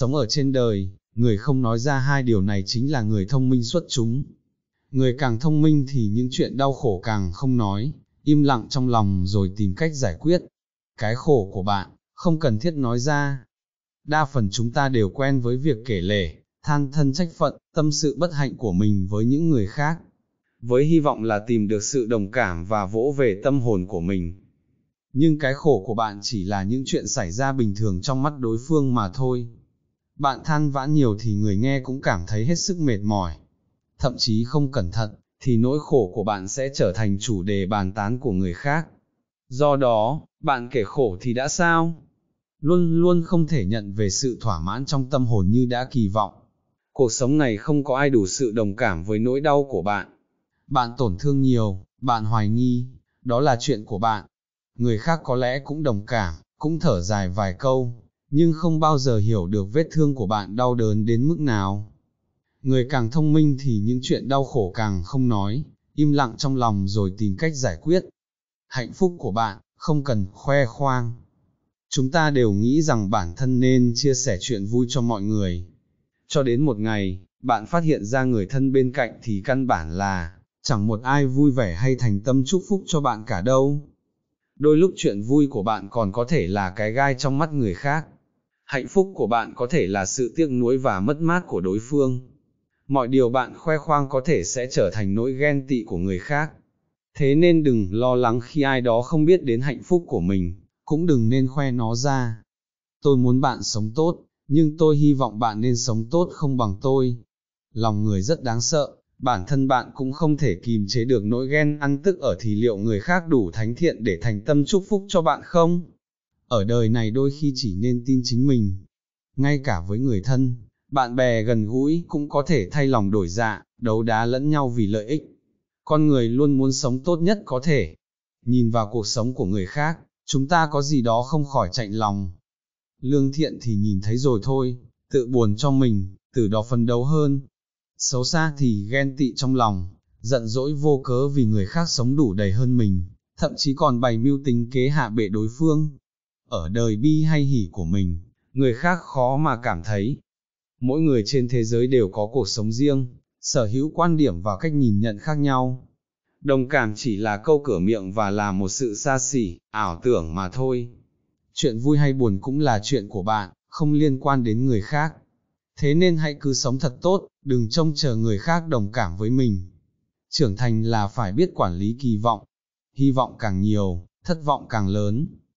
Sống ở trên đời, người không nói ra hai điều này chính là người thông minh xuất chúng. Người càng thông minh thì những chuyện đau khổ càng không nói, im lặng trong lòng rồi tìm cách giải quyết. Cái khổ của bạn, không cần thiết nói ra. Đa phần chúng ta đều quen với việc kể lể, than thân trách phận, tâm sự bất hạnh của mình với những người khác. Với hy vọng là tìm được sự đồng cảm và vỗ về tâm hồn của mình. Nhưng cái khổ của bạn chỉ là những chuyện xảy ra bình thường trong mắt đối phương mà thôi bạn than vãn nhiều thì người nghe cũng cảm thấy hết sức mệt mỏi. Thậm chí không cẩn thận, thì nỗi khổ của bạn sẽ trở thành chủ đề bàn tán của người khác. Do đó, bạn kể khổ thì đã sao? Luôn luôn không thể nhận về sự thỏa mãn trong tâm hồn như đã kỳ vọng. Cuộc sống này không có ai đủ sự đồng cảm với nỗi đau của bạn. Bạn tổn thương nhiều, bạn hoài nghi, đó là chuyện của bạn. Người khác có lẽ cũng đồng cảm, cũng thở dài vài câu, nhưng không bao giờ hiểu được vết thương của bạn đau đớn đến mức nào. Người càng thông minh thì những chuyện đau khổ càng không nói, im lặng trong lòng rồi tìm cách giải quyết. Hạnh phúc của bạn, không cần khoe khoang. Chúng ta đều nghĩ rằng bản thân nên chia sẻ chuyện vui cho mọi người. Cho đến một ngày, bạn phát hiện ra người thân bên cạnh thì căn bản là, chẳng một ai vui vẻ hay thành tâm chúc phúc cho bạn cả đâu. Đôi lúc chuyện vui của bạn còn có thể là cái gai trong mắt người khác hạnh phúc của bạn có thể là sự tiếc nuối và mất mát của đối phương. Mọi điều bạn khoe khoang có thể sẽ trở thành nỗi ghen tị của người khác. Thế nên đừng lo lắng khi ai đó không biết đến hạnh phúc của mình, cũng đừng nên khoe nó ra. Tôi muốn bạn sống tốt, nhưng tôi hy vọng bạn nên sống tốt không bằng tôi. Lòng người rất đáng sợ, bản thân bạn cũng không thể kìm chế được nỗi ghen ăn tức ở thì liệu người khác đủ thánh thiện để thành tâm chúc phúc cho bạn không? Ở đời này đôi khi chỉ nên tin chính mình, ngay cả với người thân, bạn bè gần gũi cũng có thể thay lòng đổi dạ, đấu đá lẫn nhau vì lợi ích. Con người luôn muốn sống tốt nhất có thể. Nhìn vào cuộc sống của người khác, chúng ta có gì đó không khỏi chạnh lòng. Lương thiện thì nhìn thấy rồi thôi, tự buồn cho mình, từ đó phân đấu hơn. Xấu xa thì ghen tị trong lòng, giận dỗi vô cớ vì người khác sống đủ đầy hơn mình, thậm chí còn bày mưu tính kế hạ bệ đối phương ở đời bi hay hỉ của mình, người khác khó mà cảm thấy. Mỗi người trên thế giới đều có cuộc sống riêng, sở hữu quan điểm và cách nhìn nhận khác nhau. Đồng cảm chỉ là câu cửa miệng và là một sự xa xỉ, ảo tưởng mà thôi. Chuyện vui hay buồn cũng là chuyện của bạn, không liên quan đến người khác. Thế nên hãy cứ sống thật tốt, đừng trông chờ người khác đồng cảm với mình. Trưởng thành là phải biết quản lý kỳ vọng, hy vọng càng nhiều, thất vọng càng lớn.